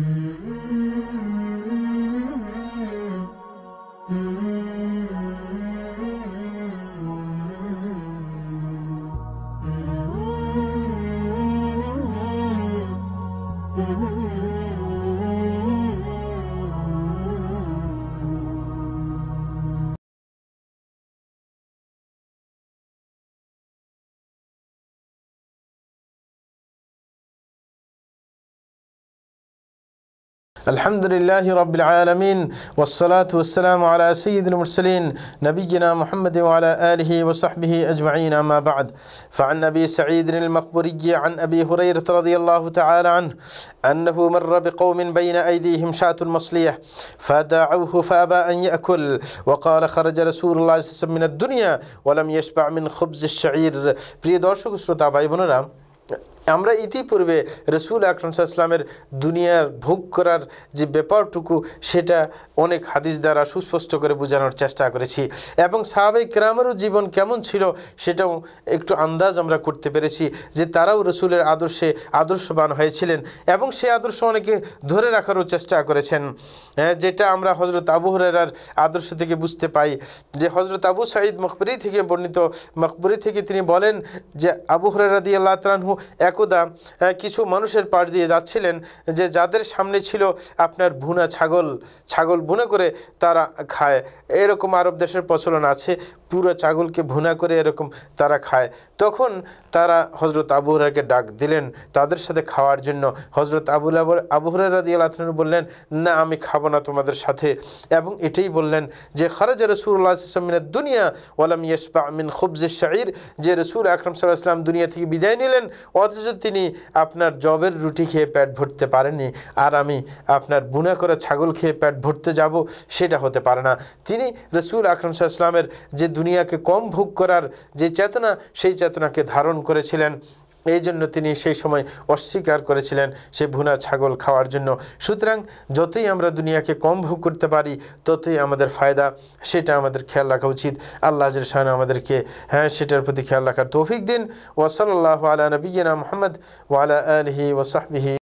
Mm-hmm. الحمد لله رب العالمين والصلاة والسلام على سيد المرسلين نبينا محمد وعلى آله وصحبه أجمعين أما بعد فعن أبي سعيد المقبري عن أبي هريرة رضي الله تعالى عنه أنه مر بقوم بين أيديهم شاة مصلية فدعوه فأبى أن يأكل وقال خرج رسول الله صلى الله عليه وسلم من الدنيا ولم يشبع من خبز الشعير প্রিয় দর্শক শ্রোতা আমরা ইতিপূর্বে রসুল আকরম সাহাশ্লামের দুনিয়ার ভোগ করার যে ব্যাপারটুকু সেটা অনেক হাদিস দ্বারা সুস্পষ্ট করে বোঝানোর চেষ্টা করেছি এবং সাহাবেক কেরামেরও জীবন কেমন ছিল সেটাও একটু আন্দাজ আমরা করতে পেরেছি যে তারাও রসুলের আদর্শে আদর্শবান হয়েছিলেন এবং সে আদর্শ অনেকে ধরে রাখারও চেষ্টা করেছেন যেটা আমরা হজরত আবু আদর্শ থেকে বুঝতে পাই যে হজরত আবু সাঈদ মকবরি থেকে বর্ণিত মকবরি থেকে তিনি বলেন যে আবু হরেরা দিয়ে আল্লাহ তালানহু এক একদা কিছু মানুষের পাশ দিয়ে যাচ্ছিলেন যে যাদের সামনে ছিল আপনার ভুনা ছাগল ছাগল ভুনা করে তারা খায় এরকম আরব দেশের প্রচলন আছে পুরো ছাগলকে ভুনা করে এরকম তারা খায় তখন তারা হজরত আবুহরাকে ডাক দিলেন তাদের সাথে খাওয়ার জন্য হজরত আবুল আবুহরা রাদি বললেন না আমি খাবো না তোমাদের সাথে এবং এটাই বললেন যে খরজ রসুল্লাহ ইসলামিনের দুনিয়া ওয়ালাম ইয়েসবা আমিন খুবজে শাহির যে রসুল আকরম সাল্লাহ ইসলাম দুনিয়া থেকে বিদায় নিলেন অথচ যে তিনি আপনার জবের রুটি খেয়ে পেট ভরতে পারেননি আর আমি আপনার বুনা করা ছাগল খেয়ে পেট ভরতে যাব সেটা হতে পারে না তিনি রসুল আকরম সাহা ইসলামের যে দুনিয়াকে কম ভোগ করার যে চেতনা সেই চেতনাকে ধারণ করেছিলেন এই জন্য তিনি সেই সময় অস্বীকার করেছিলেন সে ভুনা ছাগল খাওয়ার জন্য সুতরাং যতই আমরা দুনিয়াকে কম ভোগ করতে পারি ততই আমাদের ফায়দা সেটা আমাদের খেয়াল রাখা উচিত আল্লাহ সাহান আমাদেরকে হ্যাঁ সেটার প্রতি খেয়াল রাখার তৌফিক দিন আল্লাহ আলা নবীনা মোহাম্মদ ওয়ালা আলহি ওসাহবিহি